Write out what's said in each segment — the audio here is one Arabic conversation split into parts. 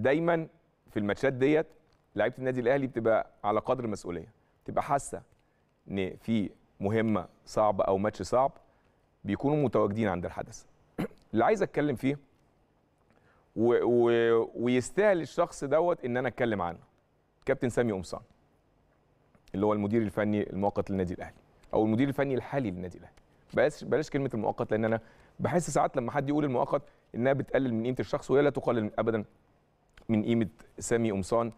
دايما في الماتشات ديت لعيبه النادي الاهلي بتبقى على قدر المسؤوليه تبقى حاسه ان في مهمه صعبه او ماتش صعب بيكونوا متواجدين عند الحدث اللي عايز اتكلم فيه و... و... ويستاهل الشخص دوت ان انا اتكلم عنه كابتن سامي قمصان اللي هو المدير الفني المؤقت للنادي الاهلي او المدير الفني الحالي للنادي الاهلي بلاش بلاش كلمه المؤقت لان انا بحس ساعات لما حد يقول المؤقت انها بتقلل من قيمه الشخص وهي لا تقلل ابدا من قيمه سامي قمصان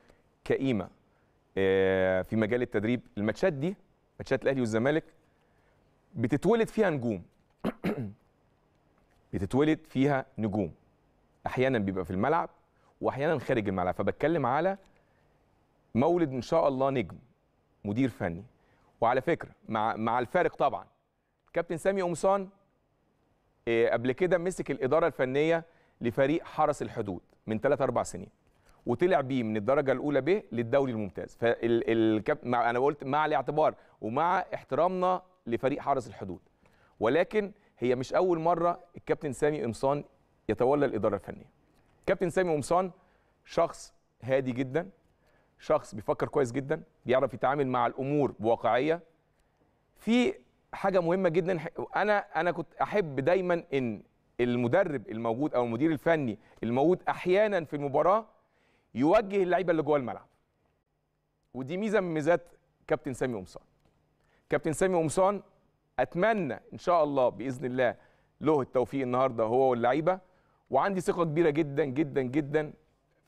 كقيمه آه، في مجال التدريب الماتشات دي ماتشات الاهلي والزمالك بتتولد فيها نجوم بتتولد فيها نجوم احيانا بيبقى في الملعب واحيانا خارج الملعب فبتكلم على مولد ان شاء الله نجم مدير فني وعلى فكره مع مع الفارق طبعا كابتن سامي قمصان آه، قبل كده مسك الاداره الفنيه لفريق حرس الحدود من 3 4 سنين وطلع بيه من الدرجه الاولى ب للدوري الممتاز فالكاب انا قلت مع الاعتبار ومع احترامنا لفريق حرس الحدود ولكن هي مش اول مره الكابتن سامي قمصان يتولى الاداره الفنيه كابتن سامي قمصان شخص هادي جدا شخص بيفكر كويس جدا بيعرف يتعامل مع الامور بواقعيه في حاجه مهمه جدا انا انا كنت احب دايما ان المدرب الموجود او المدير الفني الموجود احيانا في المباراه يوجه اللعيبه اللي جوه الملعب ودي ميزه من ميزات كابتن سامي قمصان كابتن سامي قمصان اتمنى ان شاء الله باذن الله له التوفيق النهارده هو واللعيبه وعندي ثقه كبيره جدا جدا جدا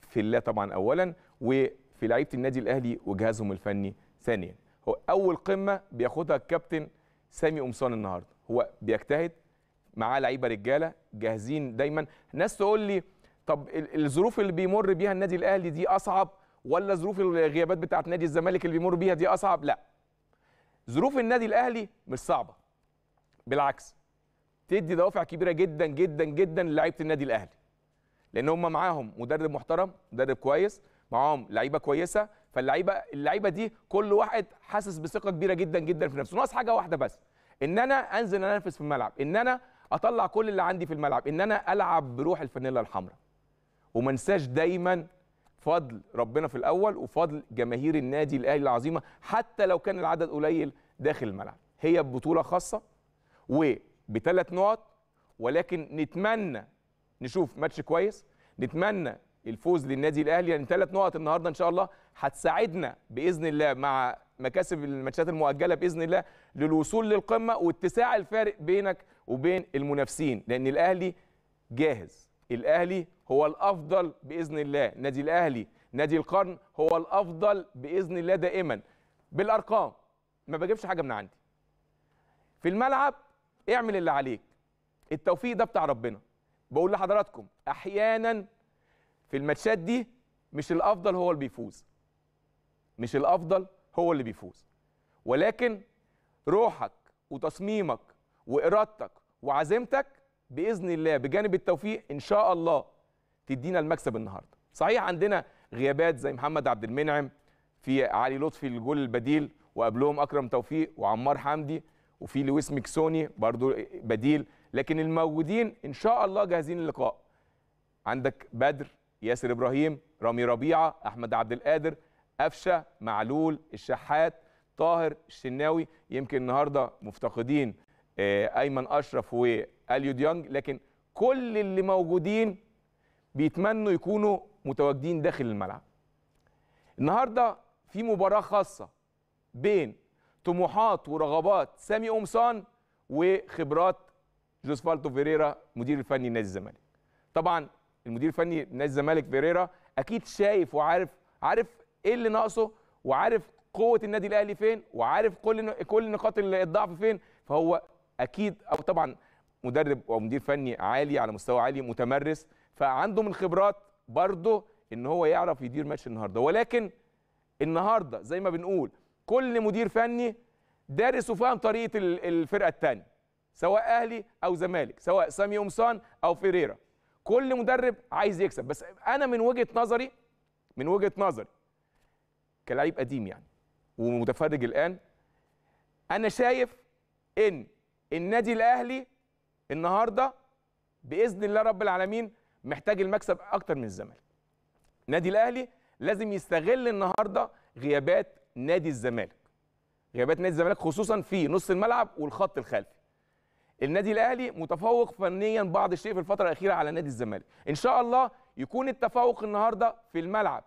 في الله طبعا اولا وفي لعيبه النادي الاهلي وجهازهم الفني ثانيا هو اول قمه بياخدها الكابتن سامي قمصان النهارده هو بيجتهد معاه لعيبه رجاله جاهزين دايما ناس تقول لي طب الظروف اللي بيمر بيها النادي الاهلي دي اصعب ولا ظروف الغيابات بتاعه نادي الزمالك اللي بيمر بيها دي اصعب لا ظروف النادي الاهلي مش صعبه بالعكس تدي دوافع كبيره جدا جدا جدا لعيبه النادي الاهلي لان هم معاهم مدرب محترم مدرب كويس معاهم لعيبه كويسه فاللعيبه اللعيبه دي كل واحد حاسس بثقه كبيره جدا جدا في نفسه ناقص حاجه واحده بس ان انا انزل انافس في الملعب ان انا اطلع كل اللي عندي في الملعب ان انا العب بروح الفانيلا الحمراء وما انساش دايما فضل ربنا في الاول وفضل جماهير النادي الاهلي العظيمه حتى لو كان العدد قليل داخل الملعب هي بطوله خاصه وبثلاث نقط ولكن نتمنى نشوف ماتش كويس نتمنى الفوز للنادي الاهلي يعني ثلاث نقط النهارده ان شاء الله هتساعدنا باذن الله مع مكاسب الماتشات المؤجله باذن الله للوصول للقمه واتساع الفارق بينك وبين المنافسين لان الاهلي جاهز الاهلي هو الافضل باذن الله نادي الاهلي نادي القرن هو الافضل باذن الله دائما بالارقام ما بجيبش حاجه من عندي في الملعب اعمل اللي عليك التوفيق ده بتاع ربنا بقول لحضراتكم احيانا في الماتشات دي مش الافضل هو اللي بيفوز مش الافضل هو اللي بيفوز ولكن روحك وتصميمك وإرادتك وعزيمتك بإذن الله بجانب التوفيق إن شاء الله تدينا المكسب النهاردة صحيح عندنا غيابات زي محمد عبد المنعم في علي لطفي الجول البديل وقبلهم أكرم توفيق وعمار حمدي وفي لويس ميكسوني برضو بديل لكن الموجودين إن شاء الله جاهزين للقاء عندك بدر ياسر إبراهيم رامي ربيعة أحمد عبد القادر قفشه معلول الشحات طاهر الشناوي يمكن النهارده مفتقدين آه، ايمن اشرف واليو ديانج لكن كل اللي موجودين بيتمنوا يكونوا متواجدين داخل الملعب النهارده في مباراه خاصه بين طموحات ورغبات سامي قمصان وخبرات جوسفالتو فيريرا مدير الفني نادي الزمالك طبعا المدير الفني نادي الزمالك فيريرا اكيد شايف وعارف عارف ايه اللي ناقصه وعارف قوه النادي الاهلي فين وعارف كل كل نقاط الضعف فين فهو اكيد او طبعا مدرب او مدير فني عالي على مستوى عالي متمرس فعنده من خبرات برضه ان هو يعرف يدير ماتش النهارده ولكن النهارده زي ما بنقول كل مدير فني دارس وفاهم طريقه الفرقه الثانيه سواء اهلي او زمالك سواء سامي قمصان او فيريرا كل مدرب عايز يكسب بس انا من وجهه نظري من وجهه نظري كلاعب قديم يعني ومتفرج الان انا شايف ان النادي الاهلي النهارده باذن الله رب العالمين محتاج المكسب اكتر من الزمالك النادي الاهلي لازم يستغل النهارده غيابات نادي الزمالك غيابات نادي الزمالك خصوصا في نص الملعب والخط الخلفي النادي الاهلي متفوق فنيا بعض الشيء في الفتره الاخيره على نادي الزمالك ان شاء الله يكون التفوق النهارده في الملعب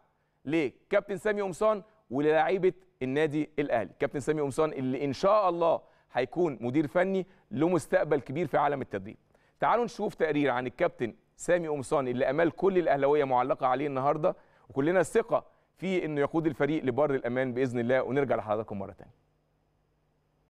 لكابتن سامي قمصان وللاعيبه النادي الاهلي كابتن سامي قمصان اللي ان شاء الله هيكون مدير فني له مستقبل كبير في عالم التدريب تعالوا نشوف تقرير عن الكابتن سامي قمصان اللي امال كل الاهلاويه معلقه عليه النهارده وكلنا الثقه في انه يقود الفريق لبر الامان باذن الله ونرجع لحضراتكم مره ثانيه